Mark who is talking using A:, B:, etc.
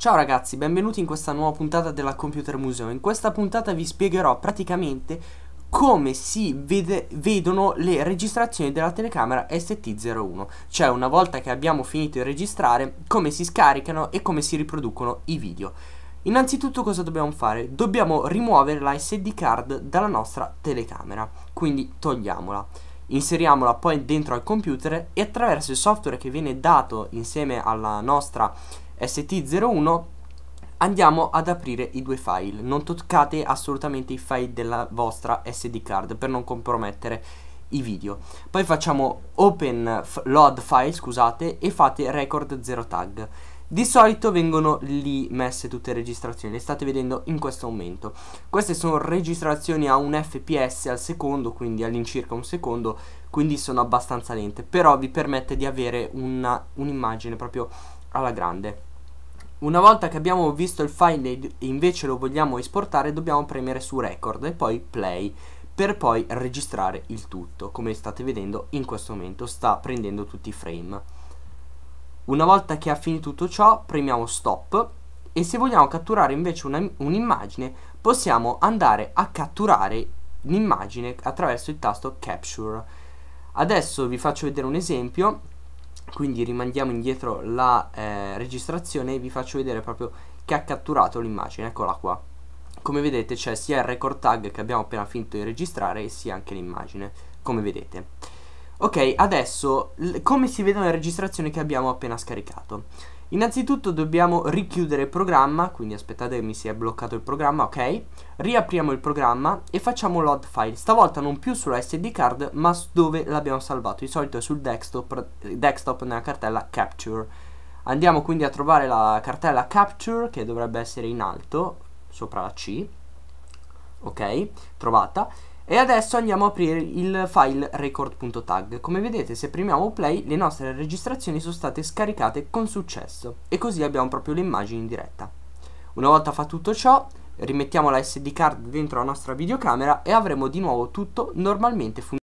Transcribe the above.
A: Ciao ragazzi, benvenuti in questa nuova puntata della Computer Museum. In questa puntata vi spiegherò praticamente come si vede, vedono le registrazioni della telecamera ST01, cioè una volta che abbiamo finito di registrare, come si scaricano e come si riproducono i video. Innanzitutto cosa dobbiamo fare? Dobbiamo rimuovere la SD card dalla nostra telecamera, quindi togliamola inseriamola poi dentro al computer e attraverso il software che viene dato insieme alla nostra st01 andiamo ad aprire i due file non toccate assolutamente i file della vostra sd card per non compromettere i video poi facciamo open load file scusate e fate record 0 tag di solito vengono lì messe tutte le registrazioni, le state vedendo in questo momento. Queste sono registrazioni a un fps al secondo, quindi all'incirca un secondo, quindi sono abbastanza lente, però vi permette di avere un'immagine proprio alla grande. Una volta che abbiamo visto il file e invece lo vogliamo esportare, dobbiamo premere su record e poi play per poi registrare il tutto, come state vedendo in questo momento sta prendendo tutti i frame. Una volta che ha finito tutto ciò premiamo stop e se vogliamo catturare invece un'immagine possiamo andare a catturare l'immagine attraverso il tasto capture. Adesso vi faccio vedere un esempio, quindi rimandiamo indietro la eh, registrazione e vi faccio vedere proprio che ha catturato l'immagine, eccola qua. Come vedete c'è sia il record tag che abbiamo appena finito di registrare sia anche l'immagine, come vedete. Ok, adesso come si vedono le registrazioni che abbiamo appena scaricato? Innanzitutto dobbiamo richiudere il programma, quindi aspettate che mi sia bloccato il programma, ok? Riapriamo il programma e facciamo load file, stavolta non più sulla SD card ma dove l'abbiamo salvato, di solito è sul desktop, eh, desktop nella cartella capture. Andiamo quindi a trovare la cartella capture che dovrebbe essere in alto, sopra la C, ok? Trovata e adesso andiamo a aprire il file record.tag. Come vedete se premiamo play le nostre registrazioni sono state scaricate con successo e così abbiamo proprio le immagini in diretta. Una volta fatto tutto ciò rimettiamo la SD card dentro la nostra videocamera e avremo di nuovo tutto normalmente funzionato.